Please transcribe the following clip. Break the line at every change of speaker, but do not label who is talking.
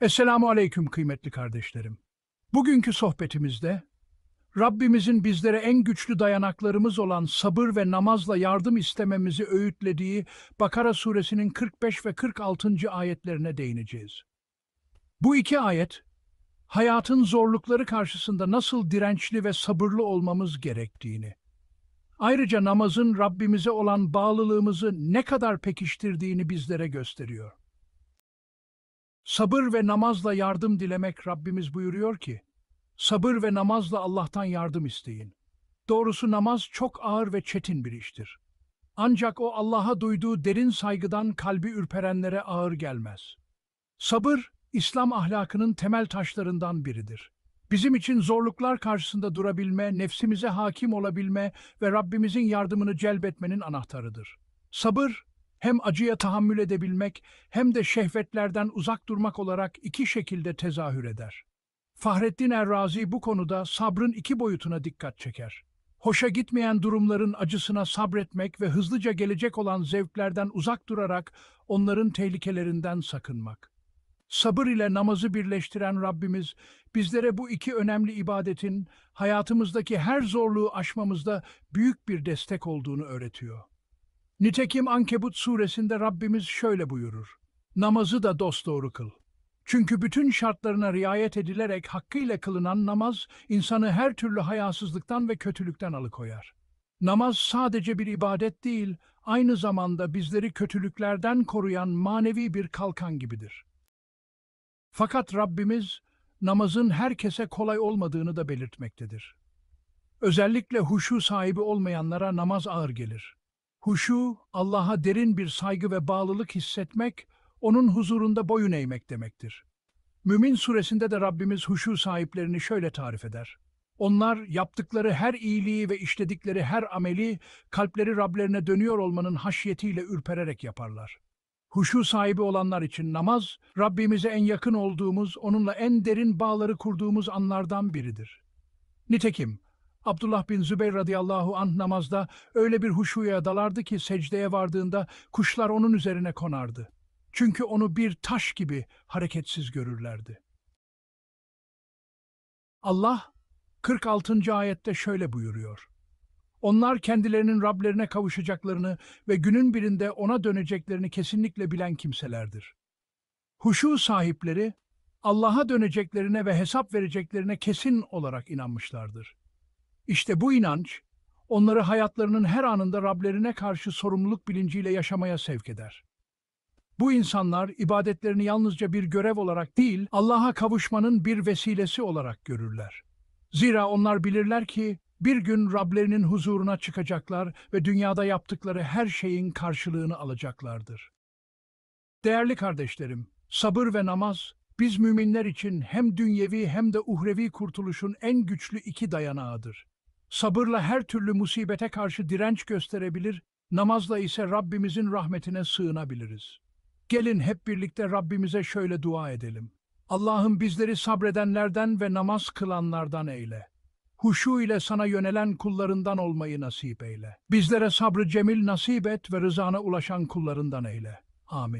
Esselamu Aleyküm kıymetli kardeşlerim. Bugünkü sohbetimizde Rabbimizin bizlere en güçlü dayanaklarımız olan sabır ve namazla yardım istememizi öğütlediği Bakara suresinin 45 ve 46. ayetlerine değineceğiz. Bu iki ayet, hayatın zorlukları karşısında nasıl dirençli ve sabırlı olmamız gerektiğini, ayrıca namazın Rabbimize olan bağlılığımızı ne kadar pekiştirdiğini bizlere gösteriyor. Sabır ve namazla yardım dilemek Rabbimiz buyuruyor ki, sabır ve namazla Allah'tan yardım isteyin. Doğrusu namaz çok ağır ve çetin bir iştir. Ancak o Allah'a duyduğu derin saygıdan kalbi ürperenlere ağır gelmez. Sabır, İslam ahlakının temel taşlarından biridir. Bizim için zorluklar karşısında durabilme, nefsimize hakim olabilme ve Rabbimizin yardımını celbetmenin anahtarıdır. Sabır, hem acıya tahammül edebilmek hem de şehvetlerden uzak durmak olarak iki şekilde tezahür eder. Fahrettin Errazi bu konuda sabrın iki boyutuna dikkat çeker. Hoşa gitmeyen durumların acısına sabretmek ve hızlıca gelecek olan zevklerden uzak durarak onların tehlikelerinden sakınmak. Sabır ile namazı birleştiren Rabbimiz bizlere bu iki önemli ibadetin hayatımızdaki her zorluğu aşmamızda büyük bir destek olduğunu öğretiyor. Nitekim Ankebut suresinde Rabbimiz şöyle buyurur. Namazı da dosdoğru kıl. Çünkü bütün şartlarına riayet edilerek hakkıyla kılınan namaz, insanı her türlü hayasızlıktan ve kötülükten alıkoyar. Namaz sadece bir ibadet değil, aynı zamanda bizleri kötülüklerden koruyan manevi bir kalkan gibidir. Fakat Rabbimiz, namazın herkese kolay olmadığını da belirtmektedir. Özellikle huşu sahibi olmayanlara namaz ağır gelir. Huşu, Allah'a derin bir saygı ve bağlılık hissetmek, onun huzurunda boyun eğmek demektir. Mümin suresinde de Rabbimiz huşu sahiplerini şöyle tarif eder. Onlar yaptıkları her iyiliği ve işledikleri her ameli kalpleri Rablerine dönüyor olmanın haşiyetiyle ürpererek yaparlar. Huşu sahibi olanlar için namaz, Rabbimize en yakın olduğumuz, onunla en derin bağları kurduğumuz anlardan biridir. Nitekim Abdullah bin Zübeyr radıyallahu anh namazda öyle bir huşuya dalardı ki secdeye vardığında kuşlar onun üzerine konardı. Çünkü onu bir taş gibi hareketsiz görürlerdi. Allah 46. ayette şöyle buyuruyor. Onlar kendilerinin Rablerine kavuşacaklarını ve günün birinde ona döneceklerini kesinlikle bilen kimselerdir. Huşu sahipleri Allah'a döneceklerine ve hesap vereceklerine kesin olarak inanmışlardır. İşte bu inanç, onları hayatlarının her anında Rablerine karşı sorumluluk bilinciyle yaşamaya sevk eder. Bu insanlar ibadetlerini yalnızca bir görev olarak değil, Allah'a kavuşmanın bir vesilesi olarak görürler. Zira onlar bilirler ki bir gün Rablerinin huzuruna çıkacaklar ve dünyada yaptıkları her şeyin karşılığını alacaklardır. Değerli kardeşlerim, sabır ve namaz biz müminler için hem dünyevi hem de uhrevi kurtuluşun en güçlü iki dayanağıdır. Sabırla her türlü musibete karşı direnç gösterebilir, namazla ise Rabbimizin rahmetine sığınabiliriz. Gelin hep birlikte Rabbimize şöyle dua edelim. Allah'ım bizleri sabredenlerden ve namaz kılanlardan eyle. Huşu ile sana yönelen kullarından olmayı nasip eyle. Bizlere sabrı cemil nasip et ve rızana ulaşan kullarından eyle. Amin.